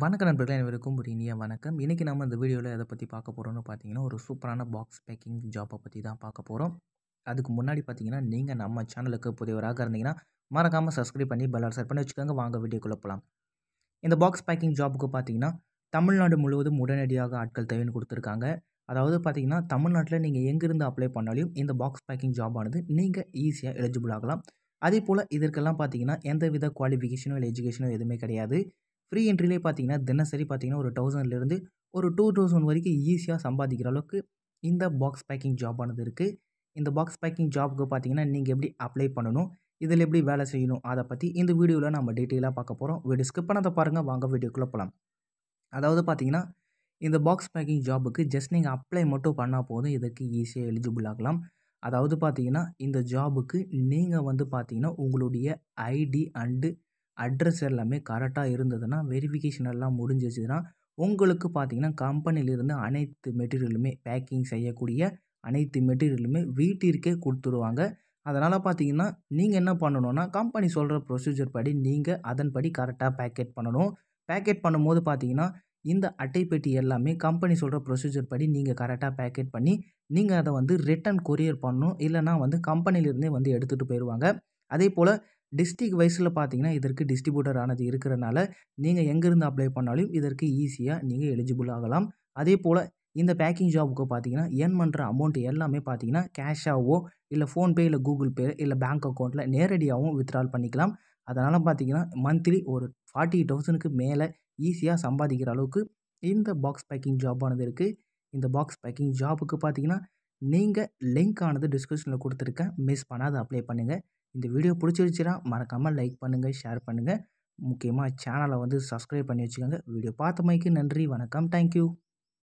வணக்க நண்பர்களே அனைவருக்கும் ஒரு இனிய வணக்கம் இன்றைக்கி நம்ம இந்த வீடியோவில் எதை பற்றி பார்க்க போகிறோம்னு பார்த்தீங்கன்னா ஒரு சூப்பரான பாக்ஸ் பேக்கிங் ஜாப்பை பற்றி தான் பார்க்க போகிறோம் அதுக்கு முன்னாடி பார்த்தீங்கன்னா நீங்கள் நம்ம சேனலுக்கு புதியவராக இருந்தீங்கன்னா மறக்காமல் சப்ஸ்கிரைப் பண்ணி பெல் செட் பண்ணி வச்சுக்கோங்க வாங்க வீடியோக்குள்ளே போகலாம் இந்த பாக்ஸ் பேக்கிங் ஜாப்புக்கு பார்த்தீங்கன்னா தமிழ்நாடு முழுவதும் உடனடியாக ஆட்கள் தேவைன்னு கொடுத்துருக்காங்க அதாவது பார்த்தீங்கன்னா தமிழ்நாட்டில் நீங்கள் எங்கேருந்து அப்ளை பண்ணாலையும் இந்த பாக்ஸ் பேக்கிங் ஜாபானது நீங்கள் ஈஸியாக எலிஜிபிள் ஆகலாம் அதே போல் இதற்கெல்லாம் பார்த்தீங்கன்னா எந்தவித குவாலிஃபிகேஷனோ இல்லை எஜுகேஷனோ எதுவுமே கிடையாது ஃப்ரீ என்ட்ரிலே பார்த்தீங்கன்னா தினசரி பார்த்தீங்கன்னா ஒரு தௌசண்ட்லேருந்து ஒரு டூ தௌசண்ட் வரைக்கும் ஈஸியாக சம்பாதிக்கிற அளவுக்கு இந்த பாக்ஸ் பேக்கிங் ஆனது இருக்குது இந்த பாக்ஸ் பேக்கிங் ஜாப்க்கு பார்த்தீங்கன்னா நீங்கள் எப்படி அப்ளை பண்ணணும் இதில் எப்படி வேலை செய்யணும் அதை பற்றி இந்த வீடியோவில் நம்ம டீட்டெயிலாக பார்க்க போகிறோம் வீடியோ ஸ்கிப் பண்ணதை பாருங்கள் வாங்க வீடியோக்குள்ளே போகலாம் அதாவது பார்த்தீங்கன்னா இந்த பாக்ஸ் பேக்கிங் ஜாபுக்கு ஜஸ்ட் நீங்கள் அப்ளை மட்டும் பண்ணால் போதும் இதற்கு ஈஸியாக எலிஜிபிள் ஆகலாம் அதாவது பார்த்தீங்கன்னா இந்த ஜாபுக்கு நீங்கள் வந்து பார்த்தீங்கன்னா உங்களுடைய ஐடி அண்டு அட்ரஸ் எல்லாமே கரெக்டாக இருந்ததுன்னா வெரிஃபிகேஷன் எல்லாம் முடிஞ்சிச்சுன்னா உங்களுக்கு பார்த்தீங்கன்னா கம்பெனியிலிருந்து அனைத்து மெட்டீரியலுமே பேக்கிங் செய்யக்கூடிய அனைத்து மெட்டீரியலுமே வீட்டிற்கே கொடுத்துருவாங்க அதனால் பார்த்தீங்கன்னா நீங்கள் என்ன பண்ணணும்னா கம்பெனி சொல்கிற ப்ரொசீஜர் படி நீங்கள் அதன்படி கரெக்டாக பேக்கெட் பண்ணணும் பேக்கெட் பண்ணும்போது பார்த்தீங்கன்னா இந்த அட்டைப்பெட்டி எல்லாமே கம்பெனி சொல்கிற ப்ரொசீஜர் படி நீங்கள் கரெக்டாக பேக்கெட் பண்ணி நீங்கள் அதை வந்து ரிட்டன் கொரியர் பண்ணணும் இல்லைனா வந்து கம்பெனிலேருந்தே வந்து எடுத்துகிட்டு போயிடுவாங்க அதே போல் டிஸ்ட்ரிக் வைஸில் பார்த்தீங்கன்னா இதற்கு டிஸ்ட்ரிபியூட்டர் ஆனது இருக்கிறனால நீங்கள் எங்கேருந்து அப்ளை பண்ணாலும் இதற்கு ஈஸியாக நீங்கள் எலிஜிபிள் ஆகலாம் அதே போல் இந்த பேக்கிங் ஜாபுக்கு பார்த்தீங்கன்னா ஏர்ன் பண்ணுற அமௌண்ட் எல்லாமே பார்த்தீங்கன்னா கேஷாகவோ இல்லை ஃபோன்பே இல்லை கூகுள் பே இல்லை பேங்க் அக்கௌண்ட்டில் நேரடியாகவும் வித்ட்ரால் பண்ணிக்கலாம் அதனால் பார்த்தீங்கன்னா மந்த்லி ஒரு ஃபார்ட்டி தௌசண்ட்க்கு மேலே ஈஸியாக சம்பாதிக்கிற அளவுக்கு இந்த பாக்ஸ் பேக்கிங் ஜாபானது இருக்குது இந்த பாக்ஸ் பேக்கிங் ஜாபுக்கு பார்த்தீங்கன்னா நீங்கள் லிங்க் ஆனது டிஸ்கிரிப்ஷனில் கொடுத்துருக்கேன் மிஸ் பண்ணாத அப்ளை பண்ணுங்கள் இந்த வீடியோ பிடிச்சிருச்சுன்னா மறக்காமல் லைக் பண்ணுங்கள் ஷேர் பண்ணுங்கள் முக்கியமாக சேனலை வந்து சப்ஸ்கிரைப் பண்ணி வச்சுக்கோங்க வீடியோ பார்த்த மைக்கு நன்றி வணக்கம் தேங்க்யூ